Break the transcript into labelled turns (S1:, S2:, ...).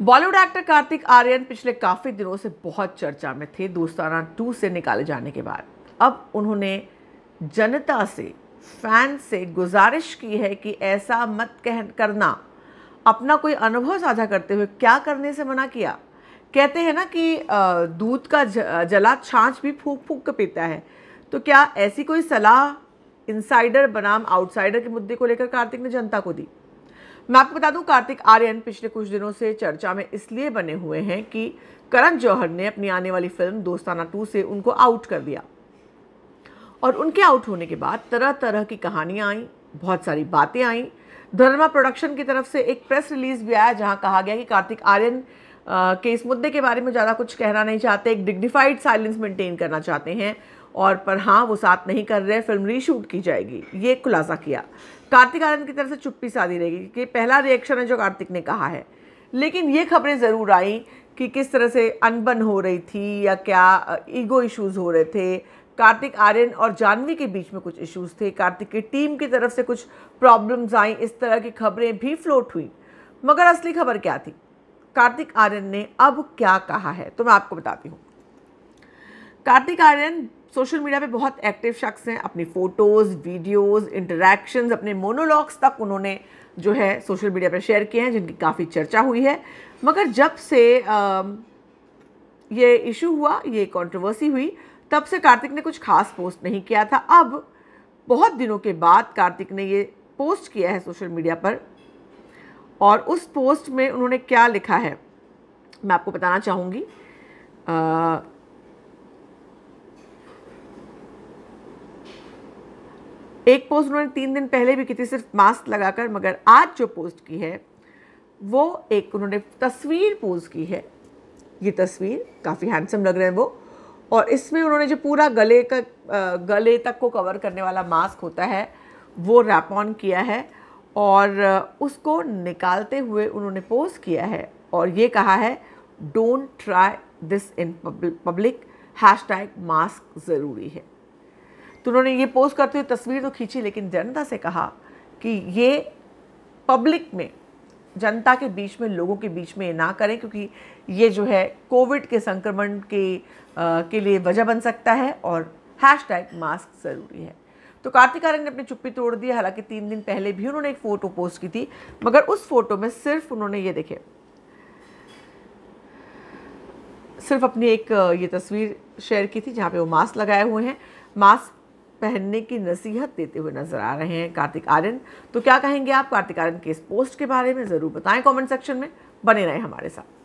S1: Bollywood actor Kartik Aryan पिछले काफ़ी दिनों से बहुत चर्चा में थे दोस्ताना टू से निकाले जाने के बाद अब उन्होंने जनता से फैन से गुजारिश की है कि ऐसा मत कह करना अपना कोई अनुभव साझा करते हुए क्या करने से मना किया कहते हैं ना कि दूध का जला छाछ भी फूक फूक कर पीता है तो क्या ऐसी कोई सलाह इनसाइडर बनाम आउटसाइडर के मुद्दे को लेकर कार्तिक ने जनता को दी मैं आपको बता दूं कार्तिक आर्यन पिछले कुछ दिनों से चर्चा में इसलिए बने हुए हैं कि करण जौहर ने अपनी आने वाली फिल्म दोस्ताना टू से उनको आउट कर दिया और उनके आउट होने के बाद तरह तरह की कहानियाँ आईं बहुत सारी बातें आईं धर्मा प्रोडक्शन की तरफ से एक प्रेस रिलीज़ भी आया जहाँ कहा गया कि कार्तिक आर्यन के इस मुद्दे के बारे में ज़्यादा कुछ कहना नहीं चाहते एक डिग्निफाइड साइलेंस मेंटेन करना चाहते हैं और पर हाँ वो साथ नहीं कर रहे फिल्म रीशूट की जाएगी ये खुलासा किया कार्तिक आनंद की तरफ से चुप्पी साधी रहेगी कि पहला रिएक्शन है जो कार्तिक ने कहा है लेकिन ये खबरें ज़रूर आई कि किस तरह से अनबन हो रही थी या क्या ईगो इश्यूज़ हो रहे थे कार्तिक आर्यन और जानवी के बीच में कुछ इश्यूज़ थे कार्तिक की टीम की तरफ से कुछ प्रॉब्लम्स आई इस तरह की खबरें भी फ्लोट हुई मगर असली खबर क्या थी कार्तिक आर्यन ने अब क्या कहा है तो मैं आपको बताती हूँ कार्तिक आर्यन सोशल मीडिया पे बहुत एक्टिव शख्स हैं अपनी फ़ोटोज़ वीडियोस इंटरेक्शंस अपने मोनोलॉग्स तक उन्होंने जो है सोशल मीडिया पर शेयर किए हैं जिनकी काफ़ी चर्चा हुई है मगर जब से आ, ये इशू हुआ ये कंट्रोवर्सी हुई तब से कार्तिक ने कुछ खास पोस्ट नहीं किया था अब बहुत दिनों के बाद कार्तिक ने ये पोस्ट किया है सोशल मीडिया पर और उस पोस्ट में उन्होंने क्या लिखा है मैं आपको बताना चाहूँगी एक पोस्ट उन्होंने तीन दिन पहले भी की थी सिर्फ मास्क लगाकर मगर आज जो पोस्ट की है वो एक उन्होंने तस्वीर पोस्ट की है ये तस्वीर काफ़ी हैंडसम लग रहे हैं वो और इसमें उन्होंने जो पूरा गले का गले तक को कवर करने वाला मास्क होता है वो रैप ऑन किया है और उसको निकालते हुए उन्होंने पोस्ट किया है और ये कहा है don't try this in public hashtag mask ज़रूरी है तो उन्होंने ये पोस्ट करते हुए तस्वीर तो खींची लेकिन जनता से कहा कि ये पब्लिक में जनता के बीच में लोगों के बीच में ना करें क्योंकि ये जो है कोविड के संक्रमण के आ, के लिए वजह बन सकता है और हैश टैग मास्क ज़रूरी है तो कार्तिक आर्यन ने अपनी चुप्पी तोड़ दी हालांकि तीन दिन पहले भी उन्होंने एक फ़ोटो पोस्ट की थी मगर उस फोटो में सिर्फ उन्होंने ये देखे सिर्फ अपनी एक ये तस्वीर शेयर की थी जहाँ पे वो मास्क लगाए हुए हैं मास्क पहनने की नसीहत देते हुए नजर आ रहे हैं कार्तिक आर्यन तो क्या कहेंगे आप कार्तिक आर्यन के इस पोस्ट के बारे में ज़रूर बताएं कमेंट सेक्शन में बने रहें हमारे साथ